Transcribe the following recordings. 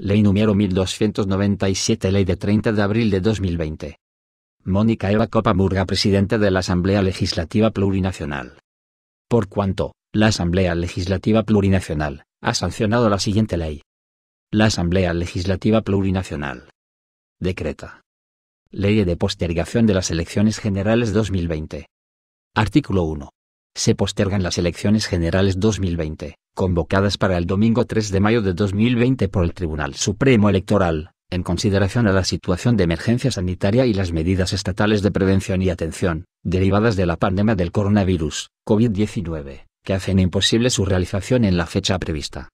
Ley número 1297 Ley de 30 de abril de 2020. Mónica Eva Copamurga Presidente de la Asamblea Legislativa Plurinacional. Por cuanto, la Asamblea Legislativa Plurinacional, ha sancionado la siguiente ley. La Asamblea Legislativa Plurinacional. Decreta. Ley de postergación de las elecciones generales 2020. Artículo 1 se postergan las elecciones generales 2020, convocadas para el domingo 3 de mayo de 2020 por el Tribunal Supremo Electoral, en consideración a la situación de emergencia sanitaria y las medidas estatales de prevención y atención, derivadas de la pandemia del coronavirus, COVID-19, que hacen imposible su realización en la fecha prevista.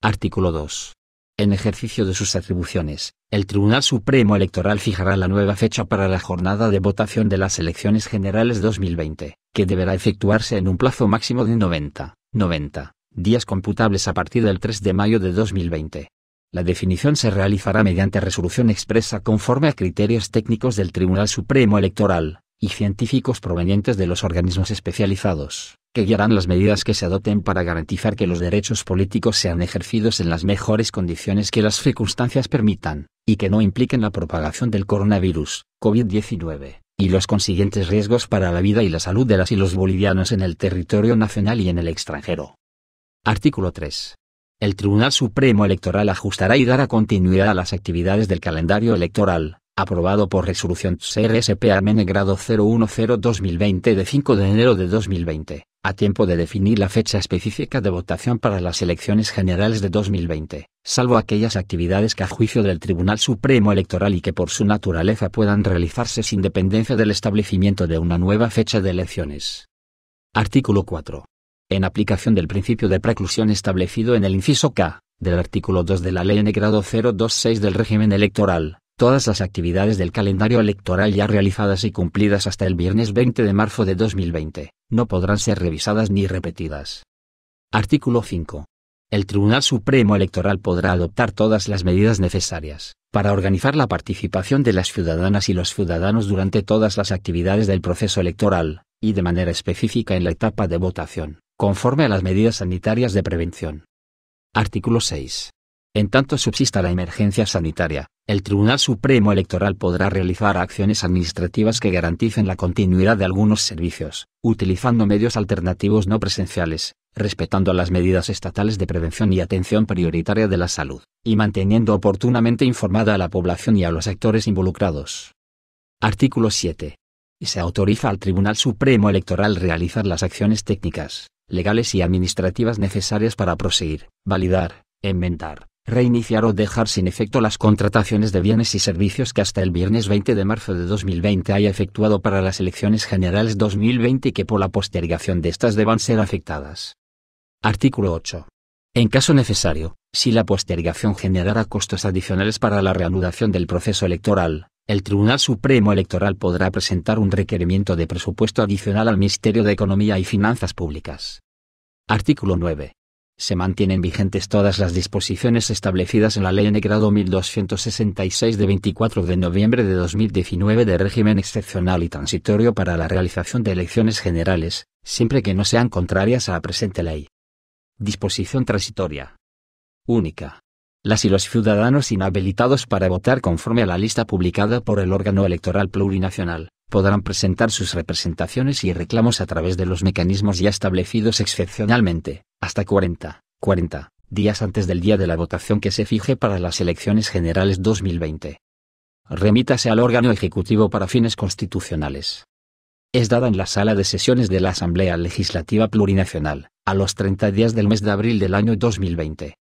Artículo 2. En ejercicio de sus atribuciones, el Tribunal Supremo Electoral fijará la nueva fecha para la jornada de votación de las elecciones generales 2020, que deberá efectuarse en un plazo máximo de 90, 90 días computables a partir del 3 de mayo de 2020. La definición se realizará mediante resolución expresa conforme a criterios técnicos del Tribunal Supremo Electoral y científicos provenientes de los organismos especializados, que guiarán las medidas que se adopten para garantizar que los derechos políticos sean ejercidos en las mejores condiciones que las circunstancias permitan y que no impliquen la propagación del coronavirus, COVID-19, y los consiguientes riesgos para la vida y la salud de las y los bolivianos en el territorio nacional y en el extranjero. Artículo 3. El Tribunal Supremo Electoral ajustará y dará continuidad a las actividades del calendario electoral, aprobado por resolución CRSP Armene grado 010-2020 de 5 de enero de 2020, a tiempo de definir la fecha específica de votación para las elecciones generales de 2020 salvo aquellas actividades que a juicio del Tribunal Supremo Electoral y que por su naturaleza puedan realizarse sin dependencia del establecimiento de una nueva fecha de elecciones. Artículo 4. En aplicación del principio de preclusión establecido en el inciso K, del artículo 2 de la Ley N grado 026 del régimen electoral, todas las actividades del calendario electoral ya realizadas y cumplidas hasta el viernes 20 de marzo de 2020, no podrán ser revisadas ni repetidas. Artículo 5 el Tribunal Supremo Electoral podrá adoptar todas las medidas necesarias para organizar la participación de las ciudadanas y los ciudadanos durante todas las actividades del proceso electoral, y de manera específica en la etapa de votación, conforme a las medidas sanitarias de prevención. Artículo 6. En tanto subsista la emergencia sanitaria, el Tribunal Supremo Electoral podrá realizar acciones administrativas que garanticen la continuidad de algunos servicios, utilizando medios alternativos no presenciales, respetando las medidas estatales de prevención y atención prioritaria de la salud, y manteniendo oportunamente informada a la población y a los actores involucrados. Artículo 7. Se autoriza al Tribunal Supremo Electoral realizar las acciones técnicas, legales y administrativas necesarias para proseguir, validar, enmendar, reiniciar o dejar sin efecto las contrataciones de bienes y servicios que hasta el viernes 20 de marzo de 2020 haya efectuado para las elecciones generales 2020 y que por la postergación de estas deban ser afectadas. Artículo 8. En caso necesario, si la postergación generara costos adicionales para la reanudación del proceso electoral, el Tribunal Supremo Electoral podrá presentar un requerimiento de presupuesto adicional al Ministerio de Economía y Finanzas Públicas. Artículo 9. Se mantienen vigentes todas las disposiciones establecidas en la Ley negrado 1266 de 24 de noviembre de 2019 de régimen excepcional y transitorio para la realización de elecciones generales, siempre que no sean contrarias a la presente ley. Disposición transitoria. Única. Las y los ciudadanos inhabilitados para votar conforme a la lista publicada por el órgano electoral plurinacional, podrán presentar sus representaciones y reclamos a través de los mecanismos ya establecidos excepcionalmente, hasta 40, 40 días antes del día de la votación que se fije para las elecciones generales 2020. Remítase al órgano ejecutivo para fines constitucionales es dada en la sala de sesiones de la Asamblea Legislativa Plurinacional, a los 30 días del mes de abril del año 2020.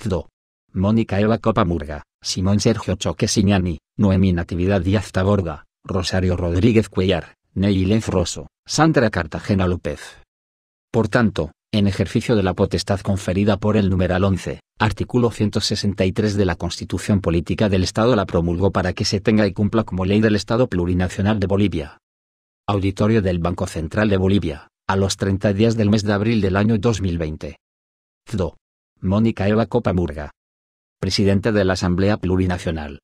Zdo. Mónica Eva Copa Murga, Simón Sergio Signani, Noemí Natividad Díaz Taborga, Rosario Rodríguez Cuellar, Lenz Rosso, Sandra Cartagena López. Por tanto, en ejercicio de la potestad conferida por el numeral 11, artículo 163 de la Constitución Política del Estado la promulgó para que se tenga y cumpla como ley del Estado Plurinacional de Bolivia. Auditorio del Banco Central de Bolivia, a los 30 días del mes de abril del año 2020. ZDO. Mónica Eva Copamurga. presidente de la Asamblea Plurinacional.